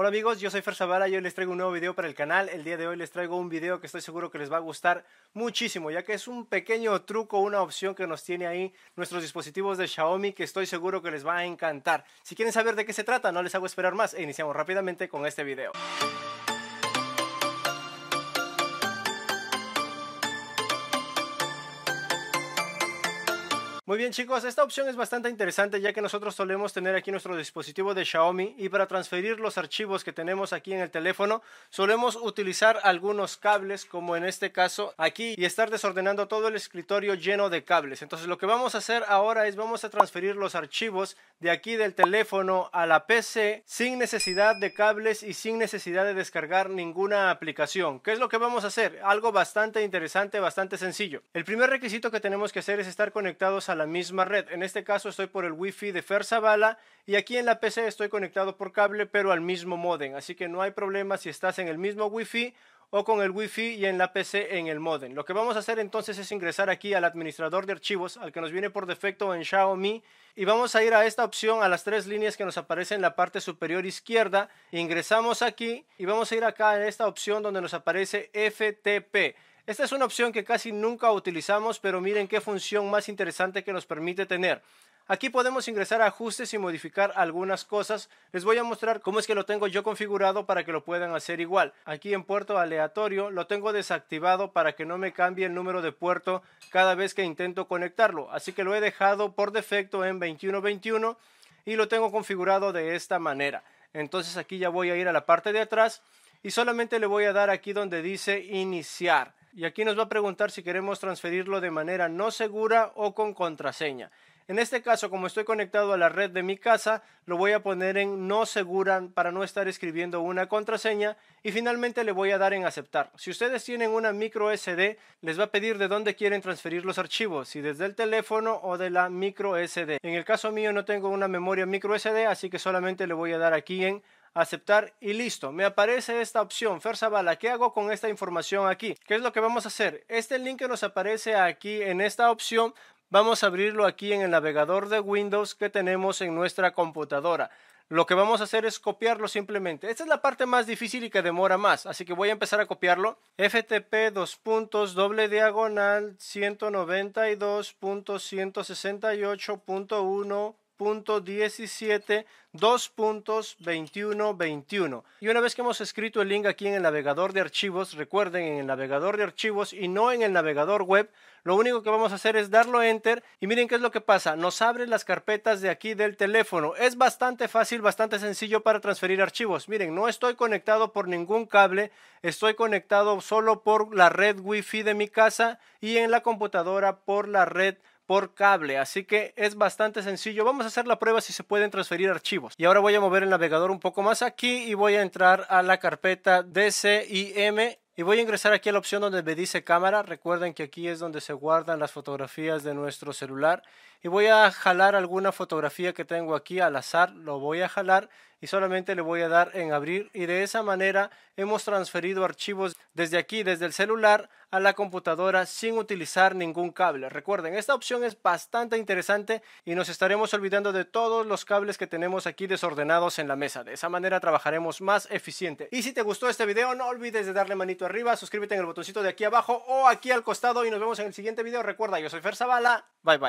Hola amigos, yo soy Fer Zavala y hoy les traigo un nuevo video para el canal. El día de hoy les traigo un video que estoy seguro que les va a gustar muchísimo, ya que es un pequeño truco, una opción que nos tiene ahí nuestros dispositivos de Xiaomi que estoy seguro que les va a encantar. Si quieren saber de qué se trata, no les hago esperar más e iniciamos rápidamente con este video. Muy bien chicos, esta opción es bastante interesante ya que nosotros solemos tener aquí nuestro dispositivo de Xiaomi y para transferir los archivos que tenemos aquí en el teléfono solemos utilizar algunos cables como en este caso aquí y estar desordenando todo el escritorio lleno de cables. Entonces lo que vamos a hacer ahora es vamos a transferir los archivos de aquí del teléfono a la PC sin necesidad de cables y sin necesidad de descargar ninguna aplicación. ¿Qué es lo que vamos a hacer? Algo bastante interesante, bastante sencillo. El primer requisito que tenemos que hacer es estar conectados a la misma red. En este caso estoy por el wifi de de bala y aquí en la PC estoy conectado por cable pero al mismo modem, así que no hay problema si estás en el mismo wifi o con el wifi y en la PC en el modem. Lo que vamos a hacer entonces es ingresar aquí al administrador de archivos, al que nos viene por defecto en Xiaomi, y vamos a ir a esta opción, a las tres líneas que nos aparecen en la parte superior izquierda. Ingresamos aquí y vamos a ir acá en esta opción donde nos aparece FTP. Esta es una opción que casi nunca utilizamos, pero miren qué función más interesante que nos permite tener. Aquí podemos ingresar a ajustes y modificar algunas cosas. Les voy a mostrar cómo es que lo tengo yo configurado para que lo puedan hacer igual. Aquí en puerto aleatorio lo tengo desactivado para que no me cambie el número de puerto cada vez que intento conectarlo. Así que lo he dejado por defecto en 2121 y lo tengo configurado de esta manera. Entonces aquí ya voy a ir a la parte de atrás y solamente le voy a dar aquí donde dice iniciar y aquí nos va a preguntar si queremos transferirlo de manera no segura o con contraseña. En este caso, como estoy conectado a la red de mi casa, lo voy a poner en no segura para no estar escribiendo una contraseña y finalmente le voy a dar en aceptar. Si ustedes tienen una micro SD, les va a pedir de dónde quieren transferir los archivos, si desde el teléfono o de la micro SD. En el caso mío no tengo una memoria micro SD, así que solamente le voy a dar aquí en aceptar y listo. Me aparece esta opción, Bala, ¿qué hago con esta información aquí? ¿Qué es lo que vamos a hacer? Este link que nos aparece aquí en esta opción, vamos a abrirlo aquí en el navegador de Windows que tenemos en nuestra computadora. Lo que vamos a hacer es copiarlo simplemente. Esta es la parte más difícil y que demora más, así que voy a empezar a copiarlo. FTP dos puntos doble diagonal 192.168.1 2.17, Y una vez que hemos escrito el link aquí en el navegador de archivos, recuerden en el navegador de archivos y no en el navegador web, lo único que vamos a hacer es darlo enter y miren qué es lo que pasa, nos abre las carpetas de aquí del teléfono. Es bastante fácil, bastante sencillo para transferir archivos. Miren, no estoy conectado por ningún cable, estoy conectado solo por la red wifi de mi casa y en la computadora por la red por cable, así que es bastante sencillo. Vamos a hacer la prueba si se pueden transferir archivos. Y ahora voy a mover el navegador un poco más aquí y voy a entrar a la carpeta DCIM y voy a ingresar aquí a la opción donde me dice cámara. Recuerden que aquí es donde se guardan las fotografías de nuestro celular y voy a jalar alguna fotografía que tengo aquí al azar, lo voy a jalar y solamente le voy a dar en abrir y de esa manera hemos transferido archivos desde aquí, desde el celular a la computadora sin utilizar ningún cable. Recuerden, esta opción es bastante interesante y nos estaremos olvidando de todos los cables que tenemos aquí desordenados en la mesa. De esa manera trabajaremos más eficiente. Y si te gustó este video, no olvides de darle manito arriba, suscríbete en el botoncito de aquí abajo o aquí al costado y nos vemos en el siguiente video. Recuerda, yo soy Fer Zavala. Bye bye.